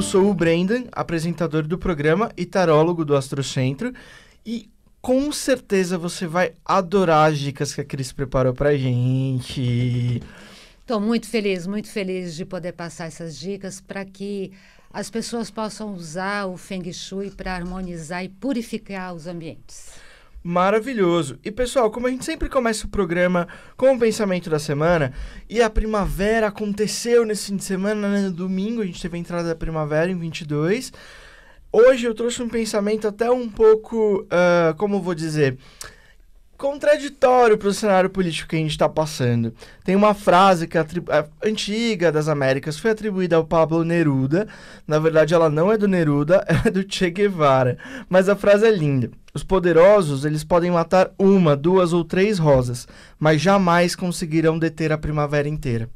Eu sou o Brendan, apresentador do programa e tarólogo do Astrocentro. E com certeza você vai adorar as dicas que a Cris preparou pra gente. Estou muito feliz, muito feliz de poder passar essas dicas para que as pessoas possam usar o Feng Shui para harmonizar e purificar os ambientes maravilhoso. E pessoal, como a gente sempre começa o programa com o pensamento da semana, e a primavera aconteceu nesse fim de semana, né? no domingo a gente teve a entrada da primavera em 22. Hoje eu trouxe um pensamento até um pouco, uh, como vou dizer, contraditório para o cenário político que a gente está passando. Tem uma frase que antiga das Américas foi atribuída ao Pablo Neruda. Na verdade, ela não é do Neruda, ela é do Che Guevara. Mas a frase é linda. Os poderosos, eles podem matar uma, duas ou três rosas, mas jamais conseguirão deter a primavera inteira.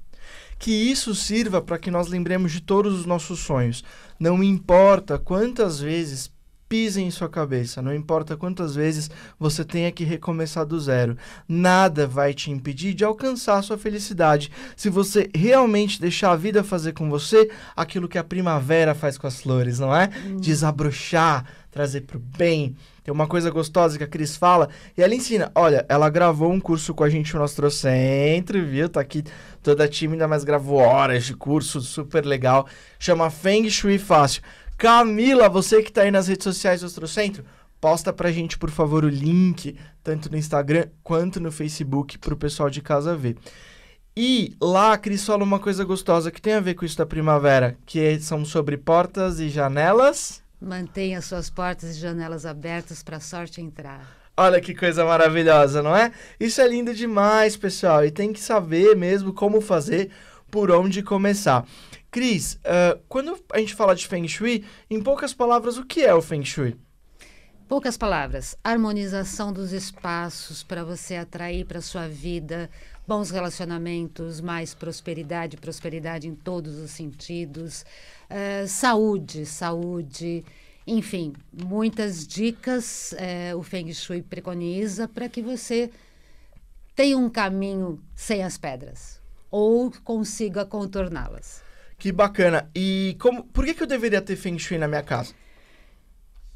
Que isso sirva para que nós lembremos de todos os nossos sonhos. Não importa quantas vezes pisem em sua cabeça, não importa quantas vezes você tenha que recomeçar do zero, nada vai te impedir de alcançar sua felicidade se você realmente deixar a vida fazer com você aquilo que a primavera faz com as flores, não é? Hum. Desabrochar trazer pro bem. Tem uma coisa gostosa que a Cris fala. E ela ensina. Olha, ela gravou um curso com a gente no Astrocentro, viu? Tá aqui toda tímida, mas gravou horas de curso, super legal. Chama Feng Shui Fácil. Camila, você que tá aí nas redes sociais do Astrocentro, posta pra gente, por favor, o link, tanto no Instagram quanto no Facebook, pro pessoal de casa ver. E lá a Cris fala uma coisa gostosa que tem a ver com isso da primavera, que são sobre portas e janelas. Mantenha suas portas e janelas abertas para a sorte entrar. Olha que coisa maravilhosa, não é? Isso é lindo demais, pessoal, e tem que saber mesmo como fazer, por onde começar. Cris, uh, quando a gente fala de Feng Shui, em poucas palavras, o que é o Feng Shui? Poucas palavras. Harmonização dos espaços para você atrair para sua vida bons relacionamentos, mais prosperidade, prosperidade em todos os sentidos, uh, saúde, saúde. Enfim, muitas dicas uh, o Feng Shui preconiza para que você tenha um caminho sem as pedras ou consiga contorná-las. Que bacana. E como, por que, que eu deveria ter Feng Shui na minha casa?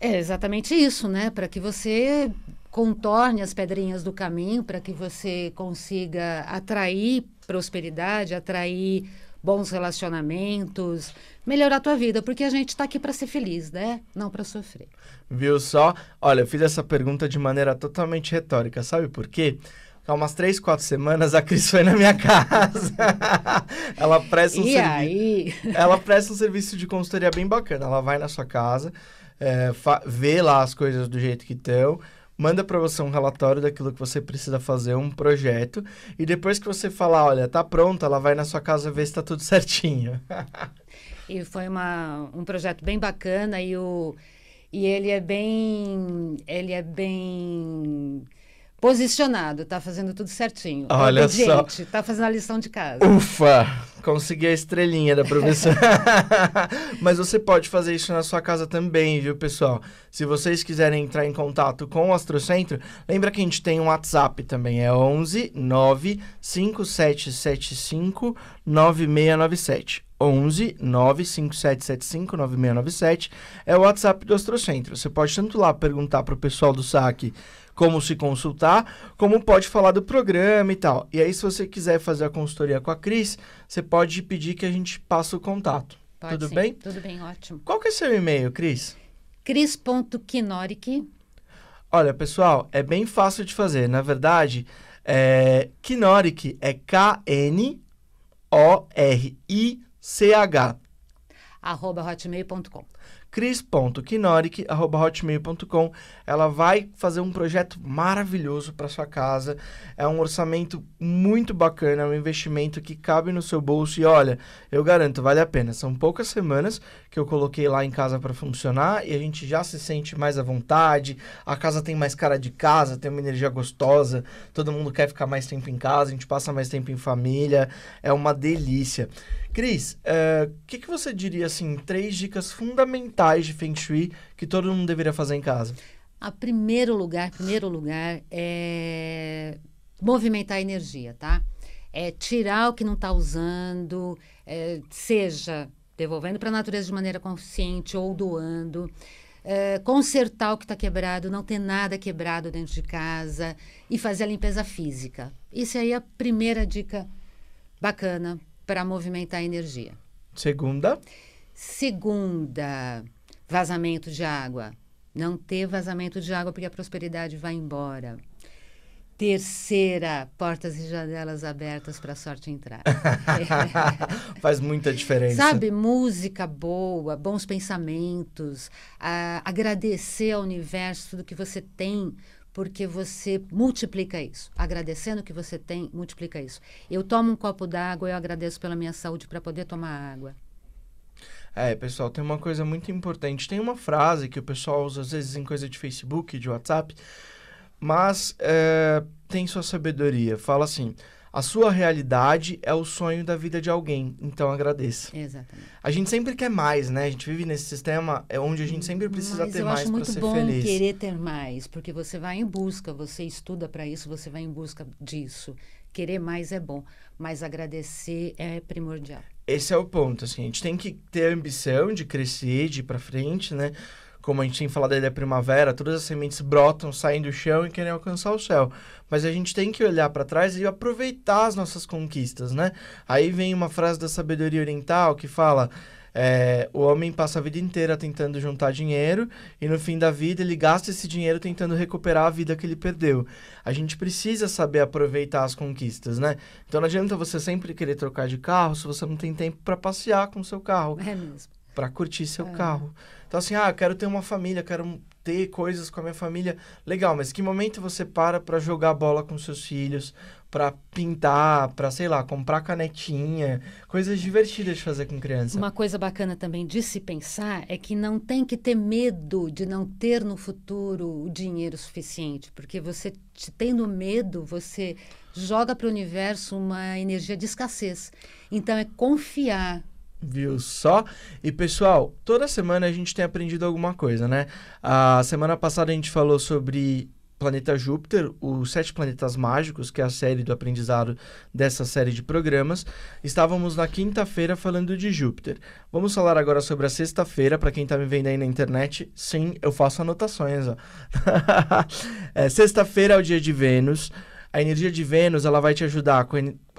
É exatamente isso, né? Para que você contorne as pedrinhas do caminho para que você consiga atrair prosperidade, atrair bons relacionamentos, melhorar a tua vida, porque a gente está aqui para ser feliz, né? Não para sofrer. Viu só? Olha, eu fiz essa pergunta de maneira totalmente retórica, sabe por quê? Há umas três, quatro semanas a Cris foi na minha casa. ela presta um e aí? Ela presta um serviço de consultoria bem bacana. Ela vai na sua casa, é, vê lá as coisas do jeito que estão, manda para você um relatório daquilo que você precisa fazer, um projeto, e depois que você falar, olha, tá pronto, ela vai na sua casa ver se está tudo certinho. e foi uma, um projeto bem bacana e o e ele é bem ele é bem Posicionado, tá fazendo tudo certinho. É Olha Obediente, só. Tá fazendo a lição de casa. Ufa! Consegui a estrelinha da professora. Mas você pode fazer isso na sua casa também, viu, pessoal? Se vocês quiserem entrar em contato com o Astrocentro, lembra que a gente tem um WhatsApp também, é 11 9 5775 9697. 11 957759697 é o WhatsApp do Astrocentro. Você pode tanto lá perguntar para o pessoal do SAC como se consultar, como pode falar do programa e tal. E aí, se você quiser fazer a consultoria com a Cris, você pode pedir que a gente passe o contato. Pode, Tudo sim. bem? Tudo bem, ótimo. Qual que é seu e-mail, Cris? cris.quinoric. Olha, pessoal, é bem fácil de fazer. Na verdade, é... Kinoric é K-N-O-R-I ch arroba hotmail.com Ela vai fazer um projeto maravilhoso para sua casa. É um orçamento muito bacana, é um investimento que cabe no seu bolso. E olha, eu garanto, vale a pena. São poucas semanas que eu coloquei lá em casa para funcionar e a gente já se sente mais à vontade. A casa tem mais cara de casa, tem uma energia gostosa. Todo mundo quer ficar mais tempo em casa, a gente passa mais tempo em família. É uma delícia. Cris, eh, o que, que você diria, assim, três dicas fundamentais de Feng Shui que todo mundo deveria fazer em casa? A primeiro lugar, primeiro lugar é movimentar a energia, tá? É tirar o que não está usando, é, seja devolvendo para a natureza de maneira consciente ou doando. É, consertar o que está quebrado, não ter nada quebrado dentro de casa e fazer a limpeza física. Isso aí é a primeira dica bacana para movimentar a energia. Segunda? Segunda, vazamento de água. Não ter vazamento de água porque a prosperidade vai embora. Terceira, portas e janelas abertas para a sorte entrar. Faz muita diferença. Sabe, música boa, bons pensamentos, agradecer ao universo tudo que você tem, porque você multiplica isso. Agradecendo o que você tem, multiplica isso. Eu tomo um copo d'água, eu agradeço pela minha saúde para poder tomar água. É, pessoal, tem uma coisa muito importante. Tem uma frase que o pessoal usa às vezes em coisa de Facebook, de WhatsApp, mas é, tem sua sabedoria. Fala assim: a sua realidade é o sonho da vida de alguém, então agradeça. Exatamente. A gente sempre quer mais, né? A gente vive nesse sistema é onde a gente sempre precisa Mas ter mais para ser feliz. eu acho muito bom querer ter mais, porque você vai em busca, você estuda para isso, você vai em busca disso. Querer mais é bom, mas agradecer é primordial. Esse é o ponto, assim, a gente tem que ter a ambição de crescer, de ir para frente, né? como a gente tem falado aí da primavera, todas as sementes brotam, saem do chão e querem alcançar o céu. Mas a gente tem que olhar para trás e aproveitar as nossas conquistas, né? Aí vem uma frase da sabedoria oriental que fala: é, o homem passa a vida inteira tentando juntar dinheiro e no fim da vida ele gasta esse dinheiro tentando recuperar a vida que ele perdeu. A gente precisa saber aproveitar as conquistas, né? Então não adianta você sempre querer trocar de carro se você não tem tempo para passear com o seu carro. É mesmo para curtir seu é. carro. Então, assim, ah, quero ter uma família, quero ter coisas com a minha família. Legal, mas que momento você para para jogar bola com seus filhos, para pintar, para, sei lá, comprar canetinha, coisas divertidas de fazer com criança. Uma coisa bacana também de se pensar é que não tem que ter medo de não ter no futuro o dinheiro suficiente, porque você tendo medo, você joga para o universo uma energia de escassez. Então é confiar Viu só? E pessoal, toda semana a gente tem aprendido alguma coisa, né? A semana passada a gente falou sobre Planeta Júpiter, os Sete Planetas Mágicos, que é a série do aprendizado dessa série de programas. Estávamos na quinta-feira falando de Júpiter. Vamos falar agora sobre a sexta-feira, para quem está me vendo aí na internet. Sim, eu faço anotações. é, sexta-feira é o dia de Vênus. A energia de Vênus ela vai te ajudar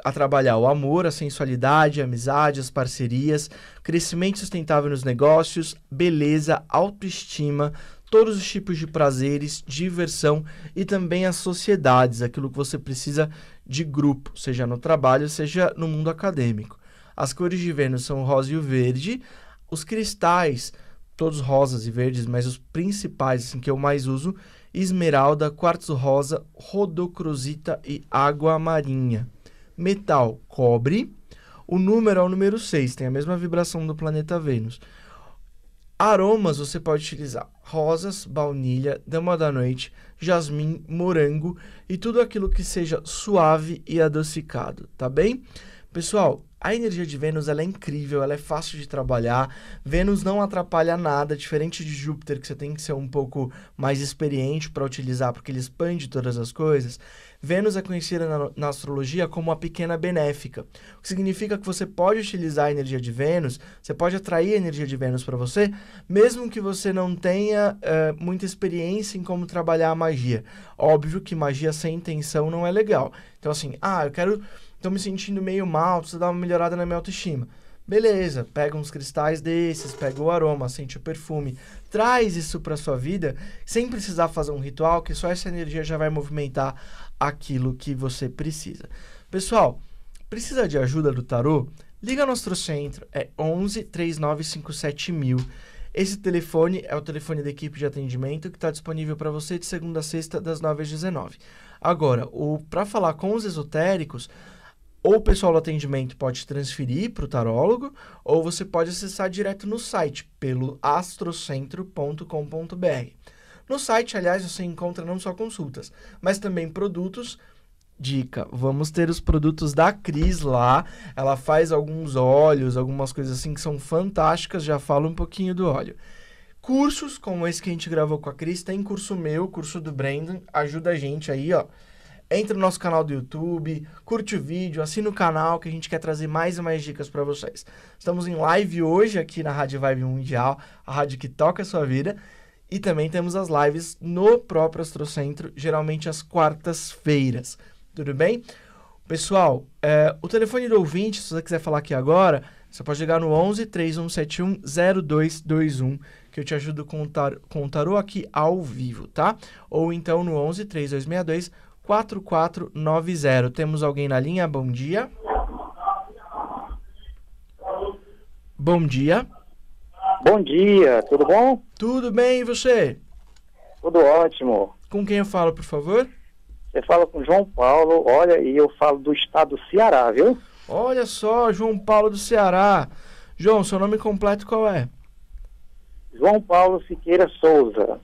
a trabalhar o amor, a sensualidade, a amizade, as parcerias, crescimento sustentável nos negócios, beleza, autoestima, todos os tipos de prazeres, diversão e também as sociedades, aquilo que você precisa de grupo, seja no trabalho, seja no mundo acadêmico. As cores de Vênus são o rosa e o verde. Os cristais, todos rosas e verdes, mas os principais assim, que eu mais uso esmeralda, quartzo rosa, rodocrosita e água marinha. Metal, cobre. O número é o número 6, tem a mesma vibração do planeta Vênus. Aromas você pode utilizar rosas, baunilha, dama da noite, jasmim, morango e tudo aquilo que seja suave e adocicado, tá bem? Pessoal, a energia de Vênus ela é incrível, ela é fácil de trabalhar. Vênus não atrapalha nada, diferente de Júpiter, que você tem que ser um pouco mais experiente para utilizar, porque ele expande todas as coisas. Vênus é conhecida na, na, astrologia como a pequena benéfica, o que significa que você pode utilizar a energia de Vênus, você pode atrair a energia de Vênus para você, mesmo que você não tenha eh, muita experiência em como trabalhar a magia. Óbvio que magia sem intenção não é legal. Então, assim, ah, eu quero tô me sentindo meio mal, preciso dar uma melhorada na minha autoestima. Beleza, pega uns cristais desses, pega o aroma, sente o perfume, traz isso para sua vida sem precisar fazer um ritual, que só essa energia já vai movimentar aquilo que você precisa. Pessoal, precisa de ajuda do tarô? Liga no centro, é 11 3957 mil. Esse telefone é o telefone da equipe de atendimento que está disponível para você de segunda a sexta, das 9 às 19. Agora, para falar com os esotéricos, ou o pessoal do atendimento pode transferir para o tarólogo, ou você pode acessar direto no site, pelo astrocentro.com.br. No site, aliás, você encontra não só consultas, mas também produtos. Dica: vamos ter os produtos da Cris lá. Ela faz alguns óleos, algumas coisas assim que são fantásticas. Já falo um pouquinho do óleo. Cursos como esse que a gente gravou com a Cris, tem curso meu, curso do Brandon, ajuda a gente aí, ó entra no nosso canal do YouTube, curte o vídeo, assina o canal que a gente quer trazer mais e mais dicas para vocês. Estamos em live hoje aqui na Rádio Vibe Mundial, a rádio que toca a sua vida. E também temos as lives no próprio Astrocentro, geralmente às quartas-feiras. Tudo bem? Pessoal, é, o telefone do ouvinte, se você quiser falar aqui agora, você pode ligar no 11 3171 0221, que eu te ajudo com o, tar, com o tarô aqui ao vivo, tá? Ou então no 11 3262 4490. Temos alguém na linha? Bom dia. Bom dia. Bom dia, tudo bom? Tudo bem, e você? Tudo ótimo. Com quem eu falo, por favor? Você fala com João Paulo, olha, e eu falo do estado do Ceará, viu? Olha só, João Paulo do Ceará. João, seu nome completo qual é? João Paulo Siqueira Souza.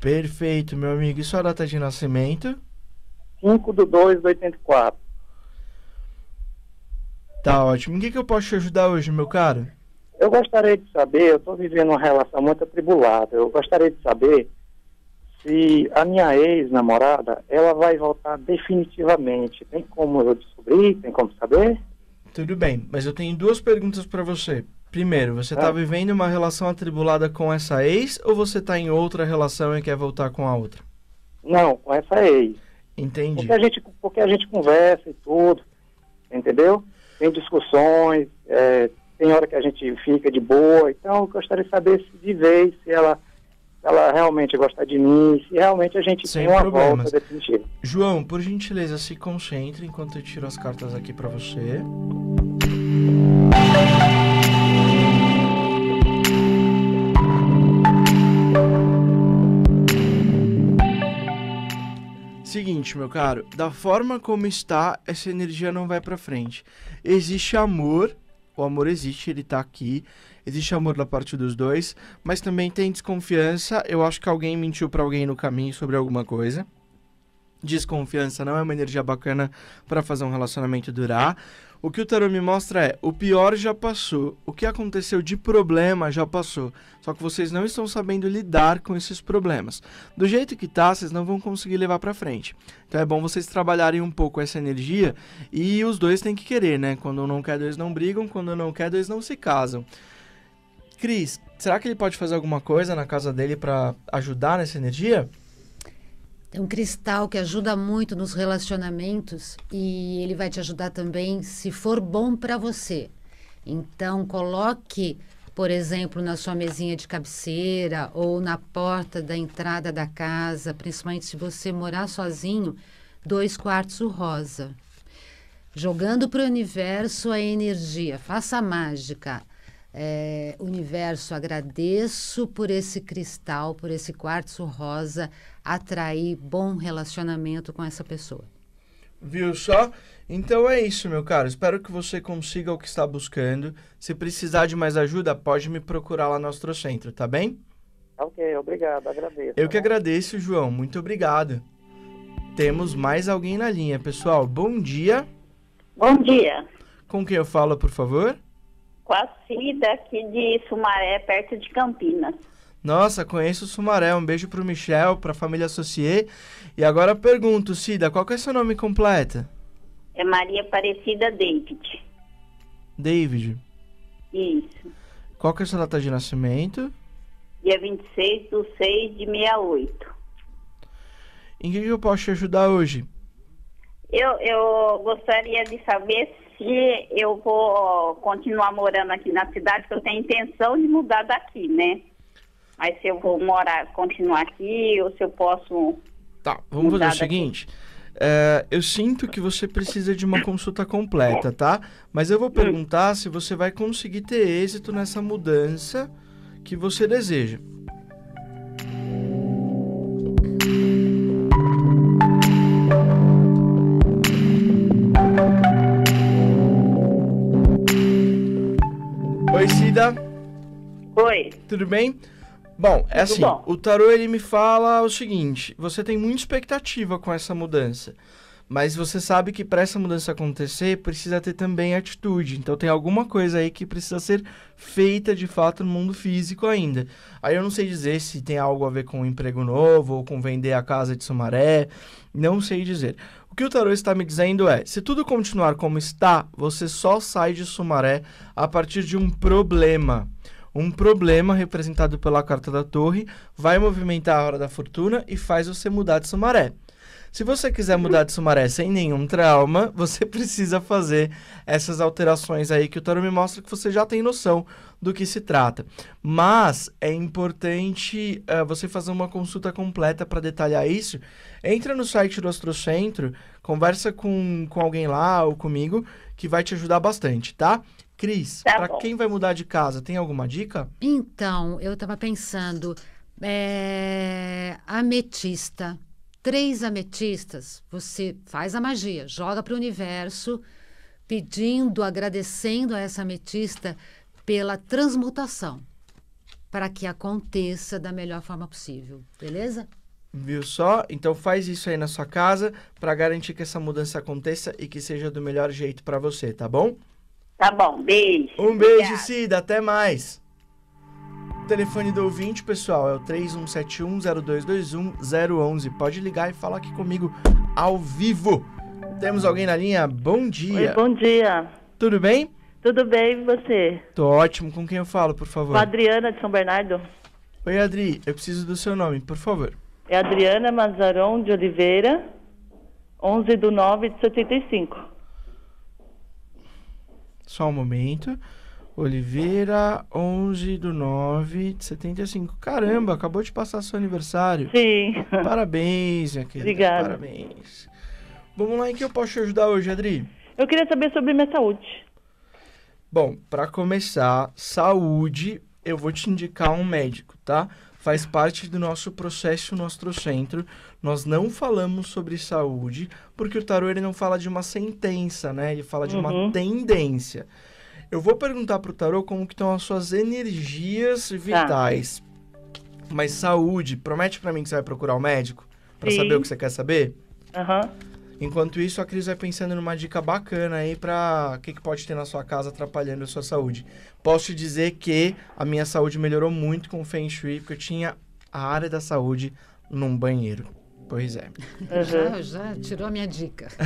Perfeito, meu amigo. E sua data de nascimento? 5 de 2 de 84. Tá ótimo. O que, que eu posso te ajudar hoje, meu caro? Eu gostaria de saber, eu estou vivendo uma relação muito atribulada. Eu gostaria de saber se a minha ex-namorada, ela vai voltar definitivamente. Tem como eu descobrir? Tem como saber? Tudo bem, mas eu tenho duas perguntas para você. Primeiro, você está é. Ah. vivendo uma relação atribulada com essa ex ou você está em outra relação e quer voltar com a outra? Não, com essa ex. Entendi. Porque a gente, porque a gente conversa e tudo, entendeu? Tem discussões, é, tem hora que a gente fica de boa. Então, eu gostaria de saber se, de vez se ela ela realmente gosta de mim, se realmente a gente Sem tem uma problemas. volta definitiva. João, por gentileza, se concentre enquanto eu tiro as cartas aqui para você. seguinte, meu caro, da forma como está, essa energia não vai para frente. Existe amor, o amor existe, ele tá aqui. Existe amor da parte dos dois, mas também tem desconfiança. Eu acho que alguém mentiu para alguém no caminho sobre alguma coisa. Desconfiança não é uma energia bacana para fazer um relacionamento durar. O que o tarô me mostra é: o pior já passou, o que aconteceu de problema já passou, só que vocês não estão sabendo lidar com esses problemas. Do jeito que tá, vocês não vão conseguir levar para frente. Então é bom vocês trabalharem um pouco essa energia e os dois têm que querer, né? Quando não quer, dois não brigam, quando não quer, dois não se casam. Cris, será que ele pode fazer alguma coisa na casa dele para ajudar nessa energia? é um cristal que ajuda muito nos relacionamentos e ele vai te ajudar também se for bom para você. Então coloque, por exemplo, na sua mesinha de cabeceira ou na porta da entrada da casa, principalmente se você morar sozinho, dois quartos rosa. Jogando para o universo a energia, faça a mágica. É, universo, agradeço por esse cristal, por esse quartzo rosa atrair bom relacionamento com essa pessoa. Viu só? Então é isso, meu caro. Espero que você consiga o que está buscando. Se precisar de mais ajuda, pode me procurar lá no Astrocentro, tá bem? Ok, obrigado, agradeço. Eu que agradeço, João. Muito obrigado. Temos mais alguém na linha, pessoal. Bom dia. Bom dia. Com quem eu falo, por favor? a Cida aqui de Sumaré, perto de Campinas. Nossa, conheço o Sumaré. Um beijo pro Michel, pra família Socier. E agora pergunto, Cida, qual que é seu nome completo? É Maria Aparecida David. David? Isso. Qual que é a sua data de nascimento? Dia 26 do 6 de 68. Em que eu posso te ajudar hoje? Eu, eu gostaria de saber se eu vou continuar morando aqui na cidade, que eu tenho intenção de mudar daqui, né? Mas se eu vou morar, continuar aqui, ou se eu posso. Tá, vamos fazer o seguinte. É, eu sinto que você precisa de uma consulta completa, tá? Mas eu vou hum. perguntar hum. se você vai conseguir ter êxito nessa mudança que você deseja. Tudo bem? Bom, é assim, bom. o tarô ele me fala o seguinte, você tem muita expectativa com essa mudança, mas você sabe que para essa mudança acontecer, precisa ter também atitude. Então tem alguma coisa aí que precisa ser feita de fato no mundo físico ainda. Aí eu não sei dizer se tem algo a ver com um emprego novo ou com vender a casa de Sumaré, não sei dizer. O que o tarô está me dizendo é: se tudo continuar como está, você só sai de Sumaré a partir de um problema. Um problema representado pela carta da torre vai movimentar a hora da fortuna e faz você mudar de sumaré. Se você quiser mudar de sumaré sem nenhum trauma, você precisa fazer essas alterações aí que o Toro me mostra que você já tem noção do que se trata. Mas é importante uh, você fazer uma consulta completa para detalhar isso. Entra no site do Astrocentro, conversa com, com alguém lá ou comigo, que vai te ajudar bastante, tá? Cris, tá para quem vai mudar de casa, tem alguma dica? Então, eu estava pensando, é, ametista, três ametistas, você faz a magia, joga para o universo, pedindo, agradecendo a essa ametista pela transmutação, para que aconteça da melhor forma possível, beleza? Viu só? Então faz isso aí na sua casa para garantir que essa mudança aconteça e que seja do melhor jeito para você, tá bom? Tá bom, beijo. Um beijo, Obrigada. Cida, até mais. O telefone do ouvinte, pessoal, é o 31710221011. Pode ligar e falar aqui comigo ao vivo. Temos alguém na linha. Bom dia. Oi, bom dia. Tudo bem? Tudo bem, e você? Tô ótimo. Com quem eu falo, por favor? Com a Adriana de São Bernardo. Oi, Adri. Eu preciso do seu nome, por favor. É Adriana Mazaron de Oliveira, 11 do 9 de 75. Só um momento. Oliveira, 11 do 9 de 75. Caramba, acabou de passar seu aniversário. Sim. Parabéns, minha querida. Obrigada. Parabéns. Vamos lá, em que eu posso te ajudar hoje, Adri? Eu queria saber sobre minha saúde. Bom, para começar, saúde, eu vou te indicar um médico, tá? faz parte do nosso processo, nosso centro. Nós não falamos sobre saúde, porque o tarô ele não fala de uma sentença, né? Ele fala de uhum. uma tendência. Eu vou perguntar pro tarô como que estão as suas energias tá. vitais. Tá. Mas saúde, promete para mim que você vai procurar o um médico para saber o que você quer saber? Aham. Uhum. Enquanto isso, a Cris vai pensando numa dica bacana aí para o que, que pode ter na sua casa atrapalhando a sua saúde. Posso te dizer que a minha saúde melhorou muito com o Feng Shui, porque eu tinha a área da saúde num banheiro. Pois é. Uhum. Já, já, tirou a minha dica.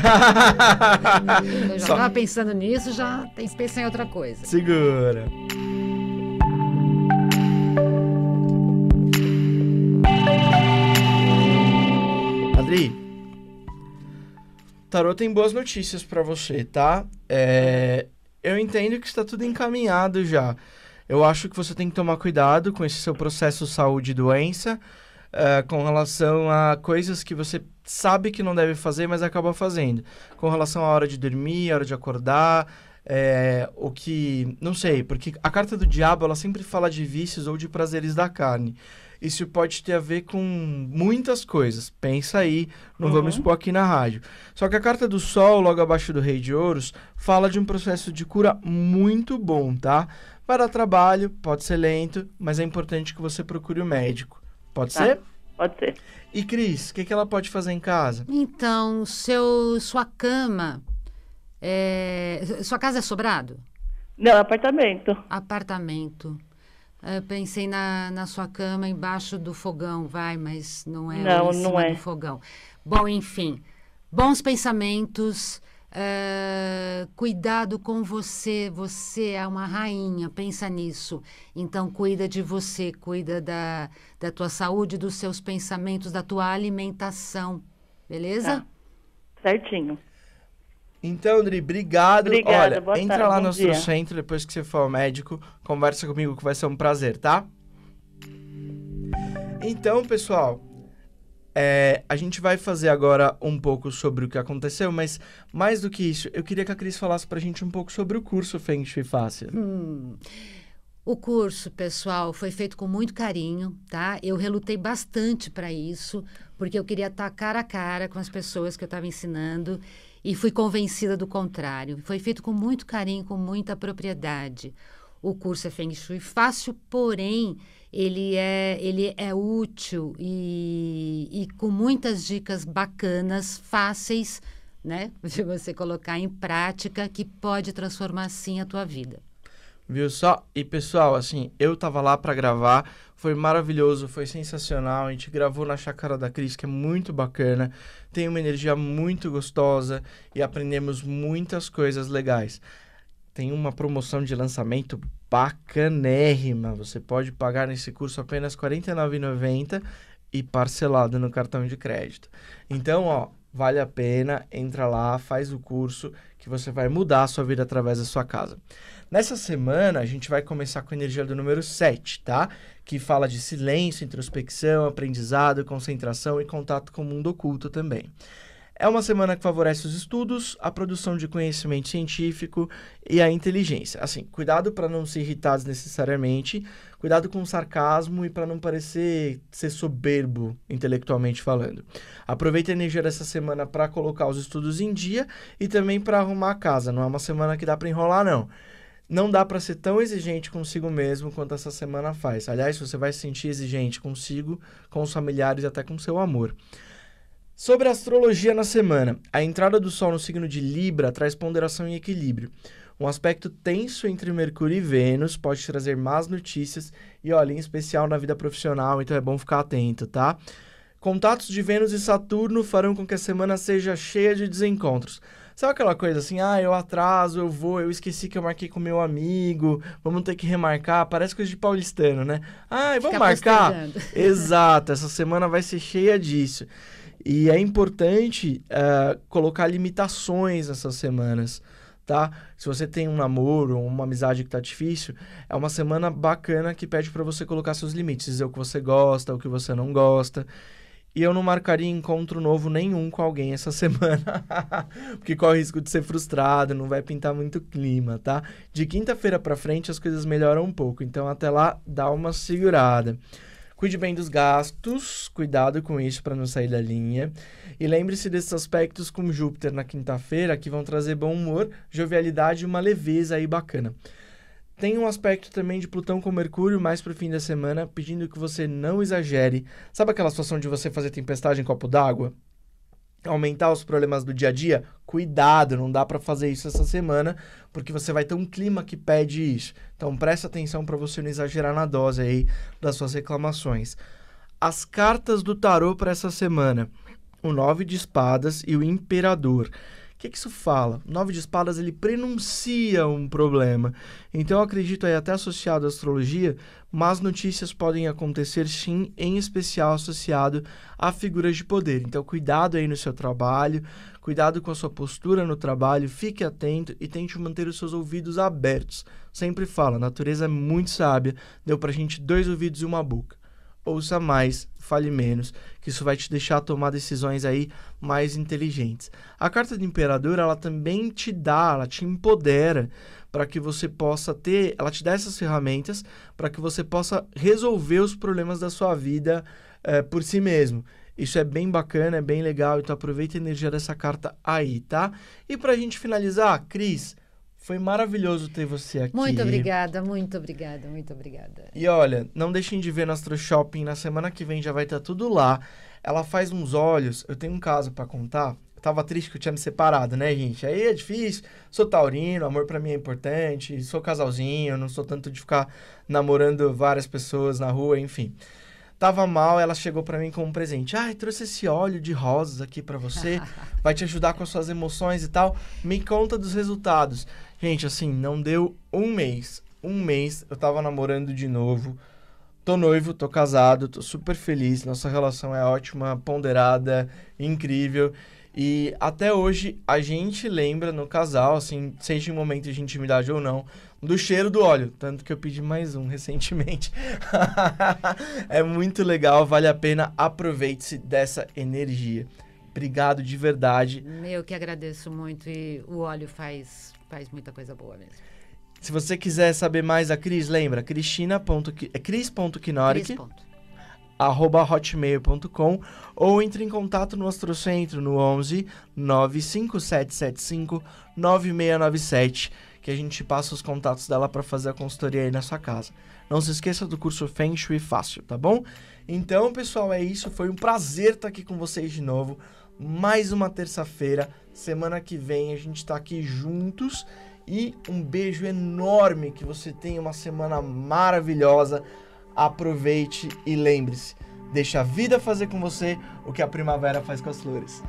eu já estava pensando nisso, já tem em outra coisa. Segura. Tarô tem boas notícias para você, tá? É, eu entendo que está tudo encaminhado já. Eu acho que você tem que tomar cuidado com esse seu processo saúde e doença, uh, com relação a coisas que você sabe que não deve fazer, mas acaba fazendo. Com relação à hora de dormir, à hora de acordar, é, o que. Não sei, porque a carta do diabo ela sempre fala de vícios ou de prazeres da carne. Isso pode ter a ver com muitas coisas. Pensa aí, não uhum. vamos expor aqui na rádio. Só que a carta do Sol, logo abaixo do Rei de Ouros, fala de um processo de cura muito bom, tá? Vai dar trabalho, pode ser lento, mas é importante que você procure o um médico. Pode tá. ser? Pode ser. E Cris, o que, que ela pode fazer em casa? Então, seu, sua cama é, sua casa é sobrado? Não, apartamento. Apartamento. Eu ah, pensei na, na sua cama embaixo do fogão, vai, mas não é não, em não é. do fogão. Bom, enfim, bons pensamentos, uh, cuidado com você, você é uma rainha, pensa nisso. Então, cuida de você, cuida da, da tua saúde, dos seus pensamentos, da tua alimentação, beleza? Tá. Certinho. Então, Andri, obrigado. Obrigada, Olha, entra tarde, lá no nosso dia. centro depois que você for ao médico, conversa comigo que vai ser um prazer, tá? Então, pessoal, é, a gente vai fazer agora um pouco sobre o que aconteceu, mas mais do que isso, eu queria que a Cris falasse pra gente um pouco sobre o curso Feng Shui Fácil. Hum. O curso, pessoal, foi feito com muito carinho, tá? Eu relutei bastante para isso, porque eu queria estar cara a cara com as pessoas que eu estava ensinando e fui convencida do contrário. Foi feito com muito carinho, com muita propriedade. O curso é Feng Shui fácil, porém ele é, ele é útil e, e com muitas dicas bacanas, fáceis, né, de você colocar em prática, que pode transformar sim a tua vida. Viu só? E pessoal, assim, eu tava lá para gravar, foi maravilhoso, foi sensacional. A gente gravou na Chácara da Cris, que é muito bacana, tem uma energia muito gostosa e aprendemos muitas coisas legais. Tem uma promoção de lançamento bacanérrima. Você pode pagar nesse curso apenas R$ 49,90 e parcelado no cartão de crédito. Então, ó, vale a pena, entra lá, faz o curso que você vai mudar a sua vida através da sua casa. Nessa semana, a gente vai começar com a energia do número 7, tá? Que fala de silêncio, introspecção, aprendizado, concentração e contato com o mundo oculto também. É uma semana que favorece os estudos, a produção de conhecimento científico e a inteligência. Assim, cuidado para não se irritar desnecessariamente, cuidado com o sarcasmo e para não parecer ser soberbo intelectualmente falando. Aproveita a energia dessa semana para colocar os estudos em dia e também para arrumar a casa. Não é uma semana que dá para enrolar, não não dá para ser tão exigente consigo mesmo quanto essa semana faz. Aliás, você vai se sentir exigente consigo, com os familiares e até com seu amor. Sobre a astrologia na semana, a entrada do Sol no signo de Libra traz ponderação e equilíbrio. Um aspecto tenso entre Mercúrio e Vênus pode trazer más notícias e, olha, em especial na vida profissional, então é bom ficar atento, tá? Contatos de Vênus e Saturno farão com que a semana seja cheia de desencontros. Sabe aquela coisa assim, ah, eu atraso, eu vou, eu esqueci que eu marquei com meu amigo, vamos ter que remarcar, parece coisa de paulistano, né? Ah, vamos marcar? Exato, essa semana vai ser cheia disso. E é importante uh, colocar limitações nessas semanas, tá? Se você tem um namoro ou uma amizade que tá difícil, é uma semana bacana que pede para você colocar seus limites, dizer o que você gosta, o que você não gosta. E eu não marcaria encontro novo nenhum com alguém essa semana, porque corre o risco de ser frustrado, não vai pintar muito clima, tá? De quinta-feira para frente as coisas melhoram um pouco, então até lá dá uma segurada. Cuide bem dos gastos, cuidado com isso para não sair da linha. E lembre-se desses aspectos com Júpiter na quinta-feira que vão trazer bom humor, jovialidade e uma leveza aí bacana. Tem um aspecto também de Plutão com Mercúrio mais para o fim da semana, pedindo que você não exagere. Sabe aquela situação de você fazer tempestade em copo d'água? aumentar os problemas do dia a dia, cuidado, não dá para fazer isso essa semana, porque você vai ter um clima que pede isso. Então preste atenção para você não exagerar na dose aí das suas reclamações. As cartas do tarô para essa semana: o nove de espadas e o imperador que, que isso fala? Nove de espadas ele prenuncia um problema. Então eu acredito aí até associado à astrologia, mas notícias podem acontecer sim, em especial associado a figuras de poder. Então cuidado aí no seu trabalho, cuidado com a sua postura no trabalho, fique atento e tente manter os seus ouvidos abertos. Sempre fala, a natureza é muito sábia, deu pra gente dois ouvidos e uma boca ouça mais, fale menos, que isso vai te deixar tomar decisões aí mais inteligentes. A carta do imperador, ela também te dá, ela te empodera para que você possa ter, ela te dá essas ferramentas para que você possa resolver os problemas da sua vida eh, por si mesmo. Isso é bem bacana, é bem legal, então aproveita a energia dessa carta aí, tá? E para a gente finalizar, Cris, foi maravilhoso ter você aqui. Muito obrigada, muito obrigada, muito obrigada. E olha, não deixem de ver nosso Shopping. Na semana que vem já vai estar tá tudo lá. Ela faz uns olhos. Eu tenho um caso para contar. Eu tava triste que eu tinha me separado, né, gente? Aí é difícil. Sou taurino, amor para mim é importante. Sou casalzinho, não sou tanto de ficar namorando várias pessoas na rua, enfim. Tava mal, ela chegou para mim com um presente. Ai, ah, trouxe esse óleo de rosas aqui para você, vai te ajudar com as suas emoções e tal. Me conta dos resultados. Gente, assim, não deu um mês. Um mês, eu tava namorando de novo. Tô noivo, tô casado, tô super feliz. Nossa relação é ótima, ponderada, incrível. E até hoje a gente lembra no casal, assim, seja em momento de intimidade ou não, do cheiro do óleo. Tanto que eu pedi mais um recentemente. é muito legal, vale a pena. Aproveite-se dessa energia. Obrigado de verdade. Eu que agradeço muito e o óleo faz, faz muita coisa boa mesmo. Se você quiser saber mais da Cris, lembra, cristina.quinoric, é cris.quinoric, arroba hotmail.com ou entre em contato no centro no 11 95775 9697 que a gente passa os contatos dela para fazer a consultoria aí na sua casa. Não se esqueça do curso Feng Shui Fácil, tá bom? Então, pessoal, é isso. Foi um prazer estar tá aqui com vocês de novo. Mais uma terça-feira. Semana que vem a gente está aqui juntos. E um beijo enorme. Que você tenha uma semana maravilhosa. Aproveite e lembre-se: deixa a vida fazer com você o que a primavera faz com as flores.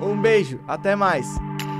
Um beijo, até mais!